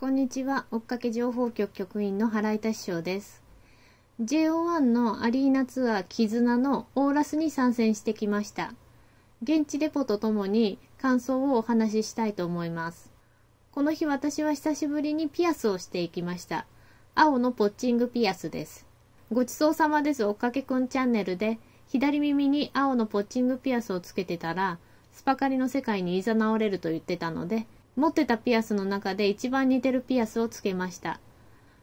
こんにちは、追っかけ情報局局員の原井田師匠です。JO1 のアリーナツアー絆のオーラスに参戦してきました。現地レポとともに感想をお話ししたいと思います。この日私は久しぶりにピアスをしていきました。青のポッチングピアスです。ごちそうさまです、追っかけくんチャンネルで、左耳に青のポッチングピアスをつけてたら、スパカリの世界にいなわれると言ってたので、持ってたピアスの中で一番似てるピアスをつけました。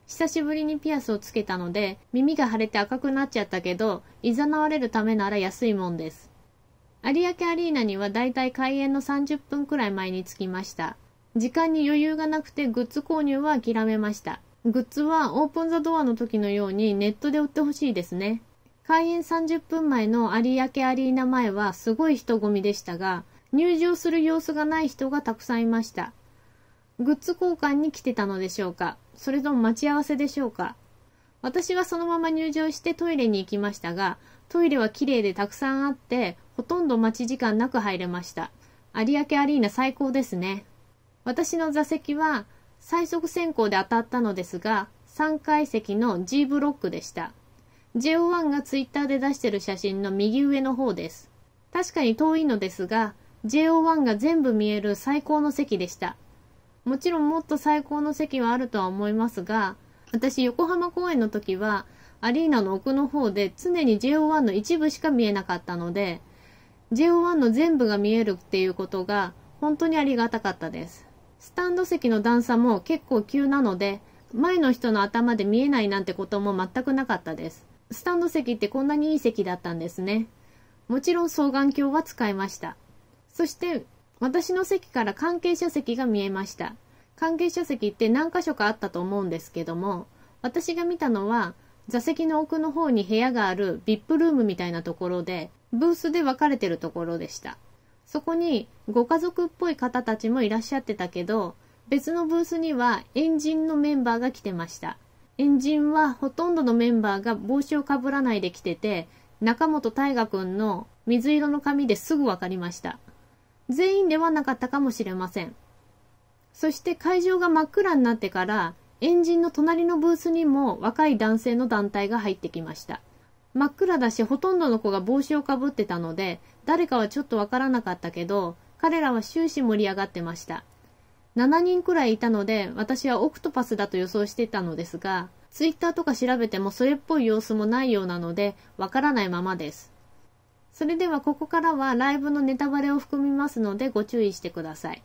久しぶりにピアスをつけたので、耳が腫れて赤くなっちゃったけど、誘われるためなら安いもんです。有明アリーナにはだいたい開演の30分くらい前に着きました。時間に余裕がなくてグッズ購入は諦めました。グッズはオープンザドアの時のようにネットで売ってほしいですね。開演30分前の有明アリーナ前はすごい人混みでしたが、入場する様子がない人がたくさんいました。グッズ交換に来てたのでしょうかそれとも待ち合わせでしょうか私はそのまま入場してトイレに行きましたが、トイレは綺麗でたくさんあって、ほとんど待ち時間なく入れました。有明アリーナ最高ですね。私の座席は最速先行で当たったのですが、3階席の G ブロックでした。JO1 が twitter で出してる写真の右上の方です。確かに遠いのですが、JO1 が全部見える最高の席でした。もちろんもっと最高の席はあるとは思いますが、私横浜公演の時は、アリーナの奥の方で常に JO1 の一部しか見えなかったので、JO1 の全部が見えるっていうことが本当にありがたかったです。スタンド席の段差も結構急なので、前の人の頭で見えないなんてことも全くなかったです。スタンド席ってこんなにいい席だったんですね。もちろん双眼鏡は使いました。そして、私の席から関係者席が見えました。関係者席って何箇所かあったと思うんですけども、私が見たのは、座席の奥の方に部屋がある VIP ルームみたいなところで、ブースで分かれてるところでした。そこにご家族っぽい方たちもいらっしゃってたけど、別のブースにはエンジンのメンバーが来てました。エンジンはほとんどのメンバーが帽子をかぶらないで来てて、中本大河君の水色の髪ですぐ分かりました。全員ではなかったかもしれません。そして会場が真っ暗になってから、エンジンの隣のブースにも若い男性の団体が入ってきました。真っ暗だし、ほとんどの子が帽子をかぶってたので、誰かはちょっとわからなかったけど、彼らは終始盛り上がってました。7人くらいいたので、私はオクトパスだと予想してたのですが、ツイッターとか調べてもそれっぽい様子もないようなので、わからないままです。それではここからはライブのネタバレを含みますのでご注意してください。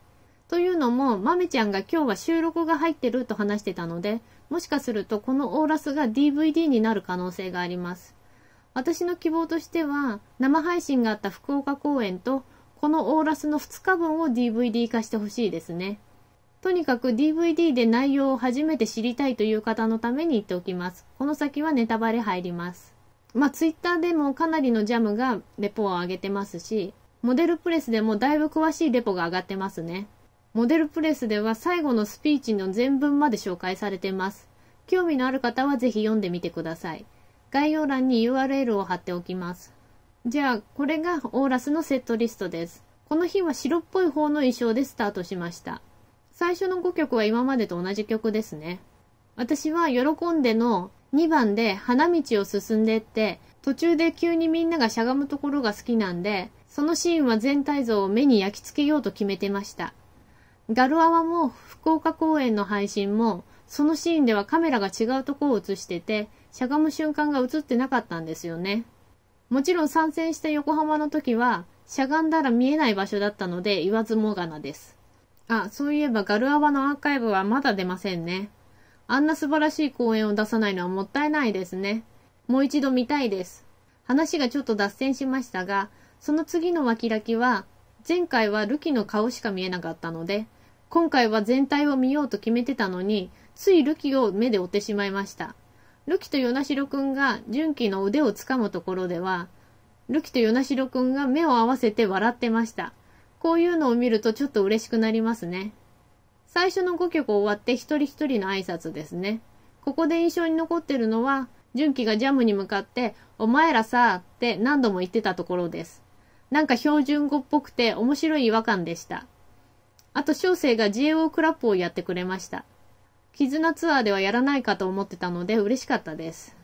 というのも、まめちゃんが今日は収録が入ってると話してたので、もしかするとこのオーラスが DVD になる可能性があります。私の希望としては、生配信があった福岡公演と、このオーラスの2日分を DVD 化してほしいですね。とにかく DVD で内容を初めて知りたいという方のために言っておきます。この先はネタバレ入ります。まあ、ツイッターでもかなりのジャムがレポを上げてますし、モデルプレスでもだいぶ詳しいレポが上がってますね。モデルプレスでは最後のスピーチの全文まで紹介されてます。興味のある方はぜひ読んでみてください。概要欄に URL を貼っておきます。じゃあ、これがオーラスのセットリストです。この日は白っぽい方の衣装でスタートしました。最初の5曲は今までと同じ曲ですね。私は喜んでの2番で花道を進んでって、途中で急にみんながしゃがむところが好きなんで、そのシーンは全体像を目に焼き付けようと決めてました。ガルアワも福岡公演の配信も、そのシーンではカメラが違うとこを映してて、しゃがむ瞬間が映ってなかったんですよね。もちろん参戦した横浜の時は、しゃがんだら見えない場所だったので言わずもがなです。あ、そういえばガルアワのアーカイブはまだ出ませんね。あんな素晴らしい公演を出さないのはもったいないですね。もう一度見たいです。話がちょっと脱線しましたが、その次の脇キきは、前回はルキの顔しか見えなかったので、今回は全体を見ようと決めてたのに、ついルキを目で追ってしまいました。ルキとヨナシロんが純喜の腕をつかむところでは、ルキとヨナシロんが目を合わせて笑ってました。こういうのを見るとちょっと嬉しくなりますね。最初の5曲終わって一人一人の挨拶ですね。ここで印象に残ってるのは、純喜がジャムに向かって、お前らさーって何度も言ってたところです。なんか標準語っぽくて面白い違和感でした。あと小生が JO クラップをやってくれました。絆ツアーではやらないかと思ってたので嬉しかったです。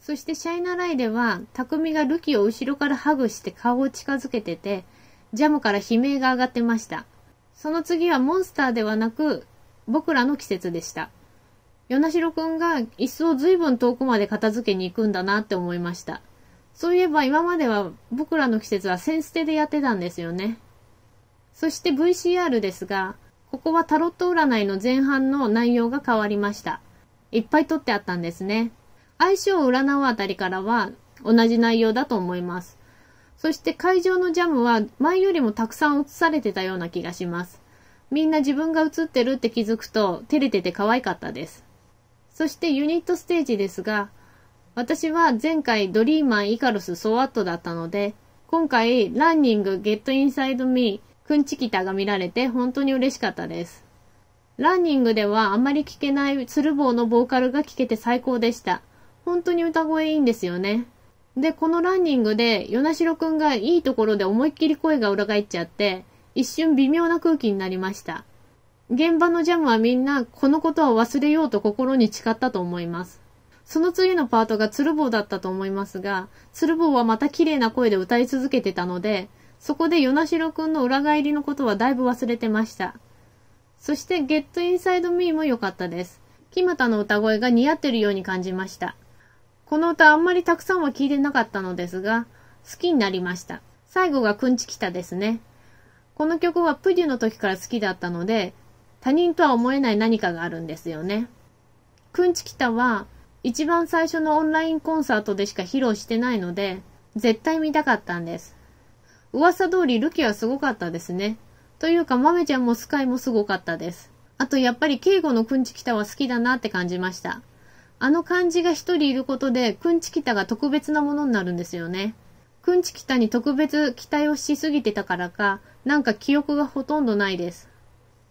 そしてシャイナライでは、匠がルキを後ろからハグして顔を近づけてて、ジャムから悲鳴が上がってました。その次はモンスターではなく、僕らの季節でした。与那城くんが一層随分遠くまで片付けに行くんだなって思いました。そういえば今までは僕らの季節はセンステでやってたんですよね。そして VCR ですが、ここはタロット占いの前半の内容が変わりました。いっぱい撮ってあったんですね。相性を占うあたりからは同じ内容だと思います。そして会場のジャムは前よりもたくさん映されてたような気がします。みんな自分が映ってるって気づくと照れてて可愛かったです。そしてユニットステージですが、私は前回ドリーマン、イカロス、ソワットだったので、今回ランニング、ゲットインサイドミー、くんちきたが見られて本当に嬉しかったです。ランニングではあまり聞けない鶴房のボーカルが聞けて最高でした。本当に歌声いいんですよね。で、このランニングで、与那城くんがいいところで思いっきり声が裏返っちゃって、一瞬微妙な空気になりました。現場のジャムはみんな、このことは忘れようと心に誓ったと思います。その次のパートが鶴坊だったと思いますが、鶴坊はまた綺麗な声で歌い続けてたので、そこで与那城くんの裏返りのことはだいぶ忘れてました。そして、ゲットインサイドミーも良かったです。木俣の歌声が似合ってるように感じました。この歌あんまりたくさんは聞いてなかったのですが、好きになりました。最後がくんちきたですね。この曲はプデュの時から好きだったので、他人とは思えない何かがあるんですよね。くんちきたは、一番最初のオンラインコンサートでしか披露してないので、絶対見たかったんです。噂通りルキはすごかったですね。というか、マメちゃんもスカイもすごかったです。あと、やっぱり、敬語のくんちきたは好きだなって感じました。あの漢字が一人いることで、くんちきたが特別なものになるんですよね。くんちきたに特別期待をしすぎてたからか、なんか記憶がほとんどないです。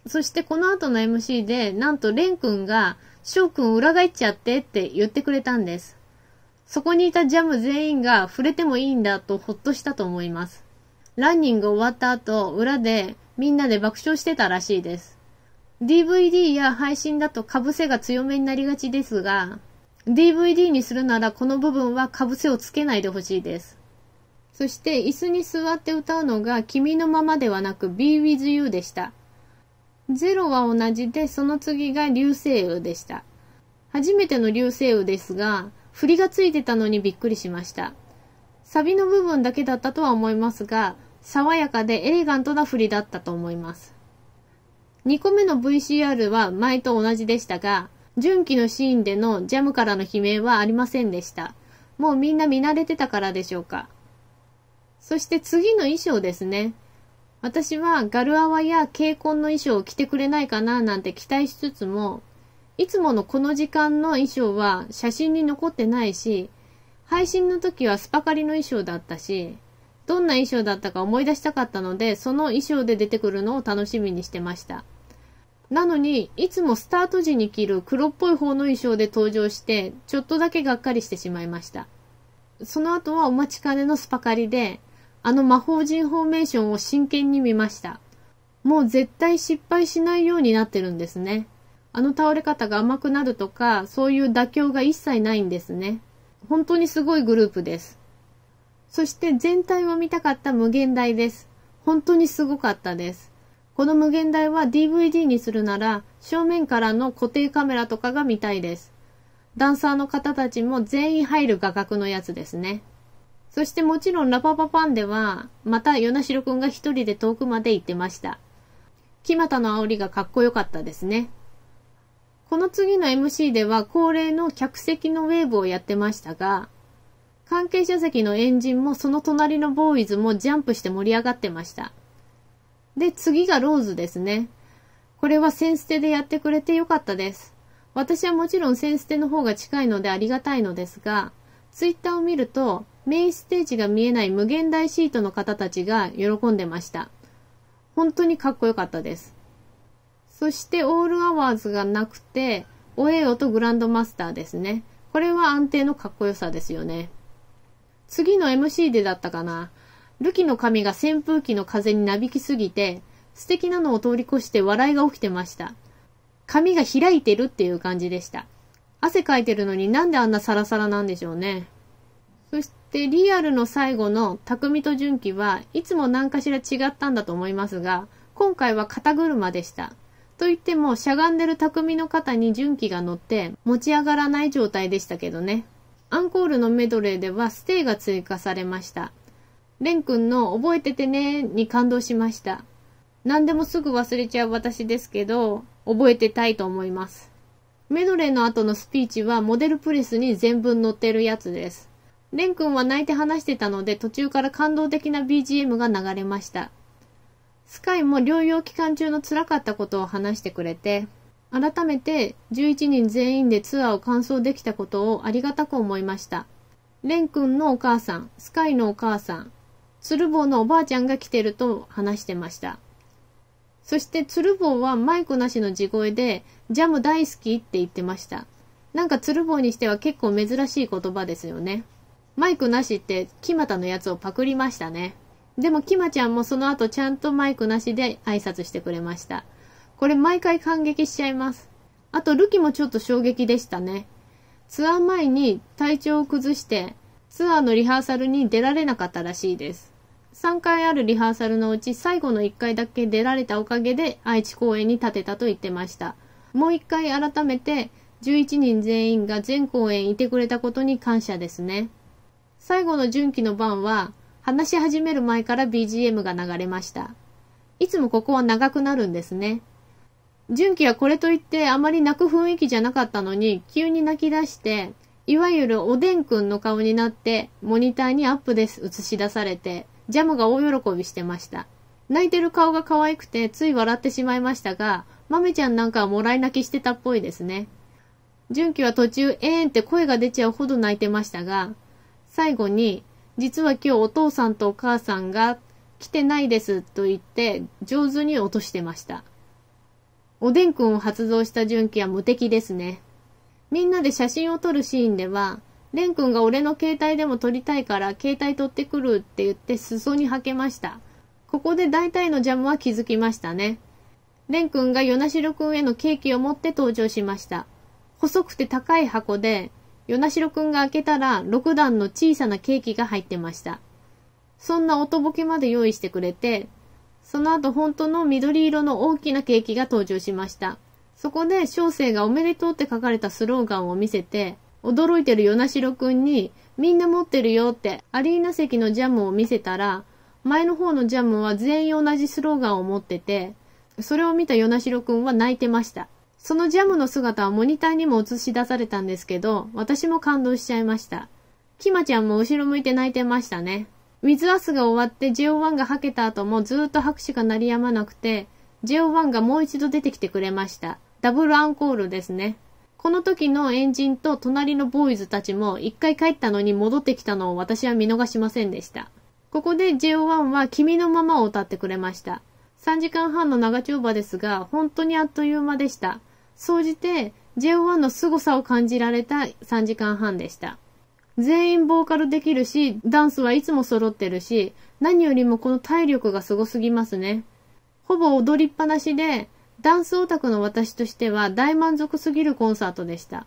そしてこの後の MC で、なんとレン君が、翔くん裏返っちゃってって言ってくれたんです。そこにいたジャム全員が触れてもいいんだとほっとしたと思います。ランニング終わった後、裏でみんなで爆笑してたらしいです。DVD や配信だとかぶせが強めになりがちですが、DVD にするならこの部分はかぶせをつけないでほしいです。そして椅子に座って歌うのが君のままではなく Be With You でした。ゼロは同じでその次が流星雨でした。初めての流星雨ですが、振りがついてたのにびっくりしました。サビの部分だけだったとは思いますが、爽やかでエレガントな振りだったと思います。2個目の VCR は前と同じでしたが、純喜のシーンでのジャムからの悲鳴はありませんでした。もうみんな見慣れてたからでしょうか。そして次の衣装ですね。私はガルアワや軽婚の衣装を着てくれないかななんて期待しつつも、いつものこの時間の衣装は写真に残ってないし、配信の時はスパカリの衣装だったし、どんな衣装だったか思い出したかったので、その衣装で出てくるのを楽しみにしてました。なのに、いつもスタート時に着る黒っぽい方の衣装で登場して、ちょっとだけがっかりしてしまいました。その後はお待ちかねのスパカリで、あの魔法陣フォーメーションを真剣に見ました。もう絶対失敗しないようになってるんですね。あの倒れ方が甘くなるとか、そういう妥協が一切ないんですね。本当にすごいグループです。そして全体を見たかった無限大です。本当にすごかったです。この無限大は DVD にするなら、正面からの固定カメラとかが見たいです。ダンサーの方たちも全員入る画角のやつですね。そしてもちろんラパパパンでは、また与那城くんが一人で遠くまで行ってました。木又の煽りがかっこよかったですね。この次の MC では恒例の客席のウェーブをやってましたが、関係者席のエンジンもその隣のボーイズもジャンプして盛り上がってました。で、次がローズですね。これはセンステでやってくれてよかったです。私はもちろんセンステの方が近いのでありがたいのですが、ツイッターを見ると、メインステージが見えない無限大シートの方たちが喜んでました。本当にかっこよかったです。そしてオールアワーズがなくて、オエオとグランドマスターですね。これは安定のかっこよさですよね。次の MC でだったかな。ルキの髪が扇風機の風になびきすぎて、素敵なのを通り越して笑いが起きてました。髪が開いてるっていう感じでした。汗かいてるのになんであんなサラサラなんでしょうね。そしてリアルの最後の匠と純喜はいつも何かしら違ったんだと思いますが、今回は肩車でした。と言ってもしゃがんでる匠の肩に純喜が乗って持ち上がらない状態でしたけどね。アンコールのメドレーではステイが追加されました。レン君の覚えててねに感動しました。何でもすぐ忘れちゃう私ですけど、覚えてたいと思います。メドレーの後のスピーチはモデルプレスに全文載ってるやつです。レン君は泣いて話してたので途中から感動的な BGM が流れました。スカイも療養期間中の辛かったことを話してくれて、改めて11人全員でツアーを完走できたことをありがたく思いました。レン君のお母さん、スカイのお母さん、鶴房のおばあちゃんが来てると話してました。そして鶴房はマイクなしの地声で、ジャム大好きって言ってました。なんか鶴房にしては結構珍しい言葉ですよね。マイクなしって、木又のやつをパクりましたね。でもキマちゃんもその後ちゃんとマイクなしで挨拶してくれました。これ毎回感激しちゃいます。あと、ルキもちょっと衝撃でしたね。ツアー前に体調を崩して、ツアーのリハーサルに出られなかったらしいです。3回あるリハーサルのうち最後の1回だけ出られたおかげで愛知公演に立てたと言ってました。もう1回改めて11人全員が全公演いてくれたことに感謝ですね。最後の純期の晩は話し始める前から BGM が流れました。いつもここは長くなるんですね。純喜はこれといってあまり泣く雰囲気じゃなかったのに急に泣き出して、いわゆるおでんくんの顔になってモニターにアップです映し出されて、ジャムが大喜びしてました。泣いてる顔が可愛くてつい笑ってしまいましたが、マメちゃんなんかはもらい泣きしてたっぽいですね。純喜は途中、えーんって声が出ちゃうほど泣いてましたが、最後に、実は今日お父さんとお母さんが来てないですと言って上手に落としてました。おでんくんを発動した純喜は無敵ですね。みんなで写真を撮るシーンでは、レン君が俺の携帯でも撮りたいから携帯取ってくるって言って裾に履けました。ここで大体のジャムは気づきましたね。レン君が与那城君へのケーキを持って登場しました。細くて高い箱で、与那城君が開けたら6段の小さなケーキが入ってました。そんな音ぼけまで用意してくれて、その後本当の緑色の大きなケーキが登場しました。そこで小生がおめでとうって書かれたスローガンを見せて、驚いてる与那城くんに、みんな持ってるよって、アリーナ席のジャムを見せたら、前の方のジャムは全員同じスローガンを持ってて、それを見た与那城くんは泣いてました。そのジャムの姿はモニターにも映し出されたんですけど、私も感動しちゃいました。キマちゃんも後ろ向いて泣いてましたね。ウィズアスが終わって JO1 が吐けた後もずっと拍手が鳴りやまなくて、JO1 がもう一度出てきてくれました。ダブルアンコールですね。この時のエンジンと隣のボーイズたちも一回帰ったのに戻ってきたのを私は見逃しませんでした。ここで JO1 は君のままを歌ってくれました。3時間半の長丁場ですが、本当にあっという間でした。総じて JO1 の凄さを感じられた3時間半でした。全員ボーカルできるし、ダンスはいつも揃ってるし、何よりもこの体力が凄すぎますね。ほぼ踊りっぱなしで、ダンスオタクの私としては大満足すぎるコンサートでした。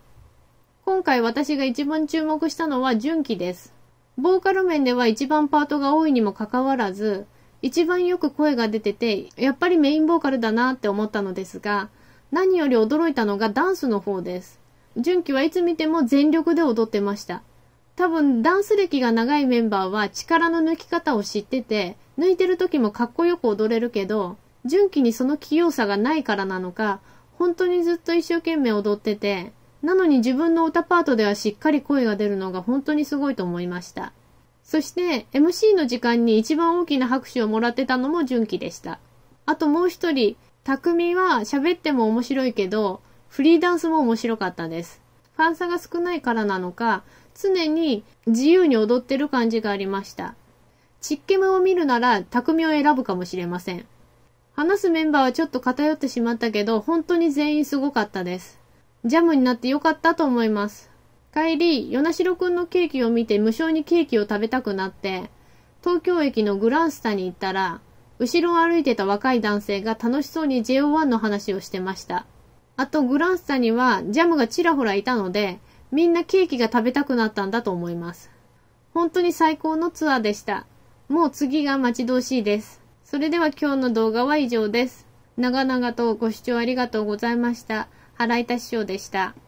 今回私が一番注目したのは純喜です。ボーカル面では一番パートが多いにもかかわらず、一番よく声が出てて、やっぱりメインボーカルだなって思ったのですが、何より驚いたのがダンスの方です。純喜はいつ見ても全力で踊ってました。多分ダンス歴が長いメンバーは力の抜き方を知ってて、抜いてる時もかっこよく踊れるけど、純喜にその器用さがないからなのか、本当にずっと一生懸命踊ってて、なのに自分の歌パートではしっかり声が出るのが本当にすごいと思いました。そして MC の時間に一番大きな拍手をもらってたのも純喜でした。あともう一人、匠は喋っても面白いけど、フリーダンスも面白かったです。ファン差が少ないからなのか、常に自由に踊ってる感じがありました。チッケムを見るなら匠を選ぶかもしれません。話すメンバーはちょっと偏ってしまったけど、本当に全員すごかったです。ジャムになってよかったと思います。帰り、与那城くんのケーキを見て無償にケーキを食べたくなって、東京駅のグランスタに行ったら、後ろを歩いてた若い男性が楽しそうに JO1 の話をしてました。あとグランスタにはジャムがちらほらいたので、みんなケーキが食べたくなったんだと思います。本当に最高のツアーでした。もう次が待ち遠しいです。それでは今日の動画は以上です。長々とご視聴ありがとうございました。原板師匠でした。